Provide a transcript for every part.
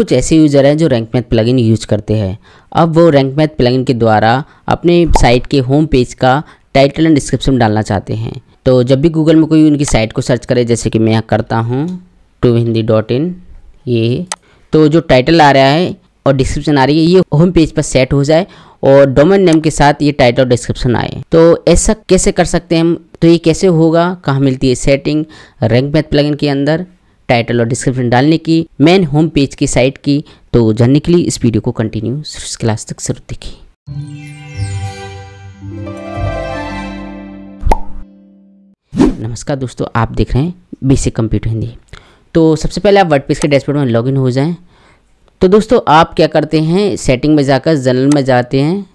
कुछ ऐसे यूज़र हैं जो रैंक मैथ प्लगइन यूज करते हैं अब वो रैंक मैथ प्लगइन के द्वारा अपने साइट के होम पेज का टाइटल एंड डिस्क्रिप्शन डालना चाहते हैं तो जब भी गूगल में कोई उनकी साइट को सर्च करे जैसे कि मैं यहाँ करता हूँ टू हिंदी डॉट इन ये तो जो टाइटल आ रहा है और डिस्क्रिप्शन आ रही है ये होम पेज पर सेट हो जाए और डोमेन नेम के साथ ये टाइटल और डिस्क्रिप्शन आए तो ऐसा कैसे कर सकते हैं हम तो ये कैसे होगा कहाँ मिलती है सेटिंग रैंक मैथ प्लगइन के अंदर टाइटल और डिस्क्रिप्शन डालने की मेन होम पेज की साइट की तो जानने के लिए इस वीडियो को कंटिन्यू क्लास तक जरूर देखें नमस्कार दोस्तों आप देख रहे हैं बेसिक कंप्यूटर हिंदी तो सबसे पहले आप वर्डप्रेस के डैशबोर्ड में लॉगिन हो जाएं तो दोस्तों आप क्या करते हैं सेटिंग में जाकर जनरल में जाते हैं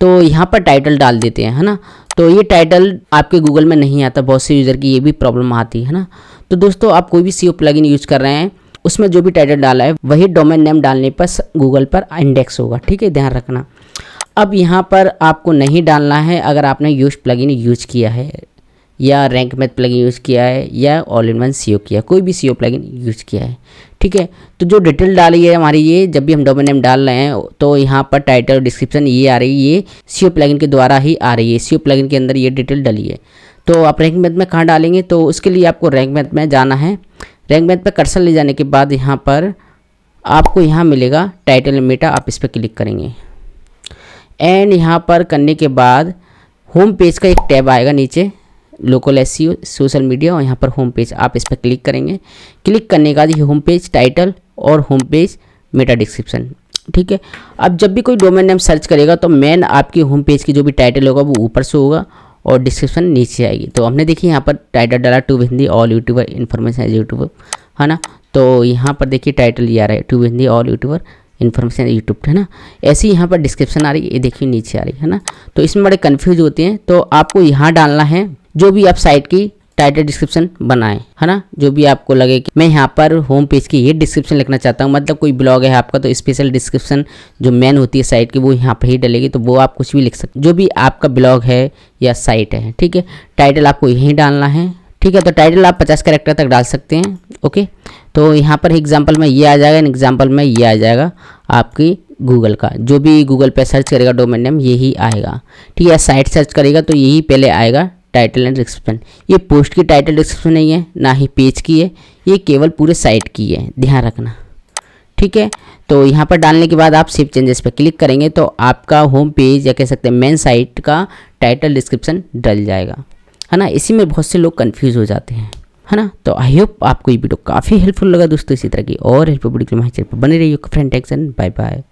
तो यहाँ पर टाइटल डाल देते हैं है ना तो ये टाइटल आपके गूगल में नहीं आता बहुत से यूज़र की ये भी प्रॉब्लम आती है ना तो दोस्तों आप कोई भी सी प्लगइन यूज कर रहे हैं उसमें जो भी टाइटल डाला है वही डोमेन नेम डालने पर गूगल पर इंडेक्स होगा ठीक है ध्यान रखना अब यहाँ पर आपको नहीं डालना है अगर आपने यूज प्लगइन यूज किया है या रैंक मैथ प्लगिन यूज़ किया है या ऑल इन वन सी किया कोई भी सी प्लगइन यूज़ किया है ठीक है तो जो डिटेल डाली है हमारी ये जब भी हम डोमेन नेम डाल रहे हैं तो यहाँ पर टाइटल डिस्क्रिप्शन ये आ रही है ये सी प्लगइन के द्वारा ही आ रही है सी प्लगइन के अंदर ये डिटेल डाली है तो आप रैंक मैथ में कहाँ डालेंगे तो उसके लिए आपको रैंक मैथ में जाना है रैंक मैथ पर कर्सन ले जाने के बाद यहाँ पर आपको यहाँ मिलेगा टाइटल मेटा आप इस पर क्लिक करेंगे एंड यहाँ पर करने के बाद होम पेज का एक टैब आएगा नीचे लोकल एस सोशल मीडिया और यहाँ पर होम पेज आप इस पर क्लिक करेंगे क्लिक करने के बाद ये होम पेज टाइटल और होम पेज मेटा डिस्क्रिप्शन ठीक है अब जब भी कोई डोमेन नेम सर्च करेगा तो मेन आपकी होम पेज की जो भी टाइटल होगा वो ऊपर से होगा और डिस्क्रिप्शन नीचे आएगी तो हमने देखिए यहाँ पर टाइटल डाला Tube Hindi all youtuber information as youtuber है ना तो यहाँ पर देखिए टाइटल ये आ रहा है Tube Hindi all youtuber information YouTube है ना ऐसी यहाँ पर डिस्क्रिप्शन आ रही है ये देखिए नीचे आ रही है ना तो इसमें बड़े कन्फ्यूज होते हैं तो आपको यहाँ डालना है जो भी आप साइट की टाइटल डिस्क्रिप्शन बनाएं है ना जो भी आपको लगे कि मैं यहाँ पर होम पेज की ये डिस्क्रिप्शन लिखना चाहता हूँ मतलब कोई ब्लॉग है आपका तो स्पेशल डिस्क्रिप्शन जो मेन होती है साइट की वो यहाँ पर ही डलेगी तो वो आप कुछ भी लिख सकते जो भी आपका ब्लॉग है या साइट है ठीक है टाइटल आपको यहीं डालना है ठीक है तो टाइटल आप पचास करेक्टर तक डाल सकते हैं ओके तो यहाँ पर एग्जाम्पल में ये आ जाएगा एग्जाम्पल में ये आ जाएगा आपकी गूगल का जो भी गूगल पे सर्च करेगा डोमेन नेम यही आएगा ठीक है साइट सर्च करेगा तो यही पहले आएगा टाइटल एंड डिस्क्रिप्शन ये पोस्ट की टाइटल डिस्क्रिप्शन नहीं है ना ही पेज की है ये केवल पूरे साइट की है ध्यान रखना ठीक है तो यहाँ पर डालने के बाद आप सेव चेंजेस पर क्लिक करेंगे तो आपका होम पेज या कह सकते हैं मेन साइट का टाइटल डिस्क्रिप्शन डल जाएगा है ना इसी में बहुत से लोग कन्फ्यूज़ हो जाते हैं है ना तो आई होप आपको ये वीडियो काफ़ी हेल्पफुल लगा दोस्तों इसी तरह की और हेल्पफुल वीडियो हमारे चैनल पर बने रहिए फ्रेंड टेक्सन बाय बाय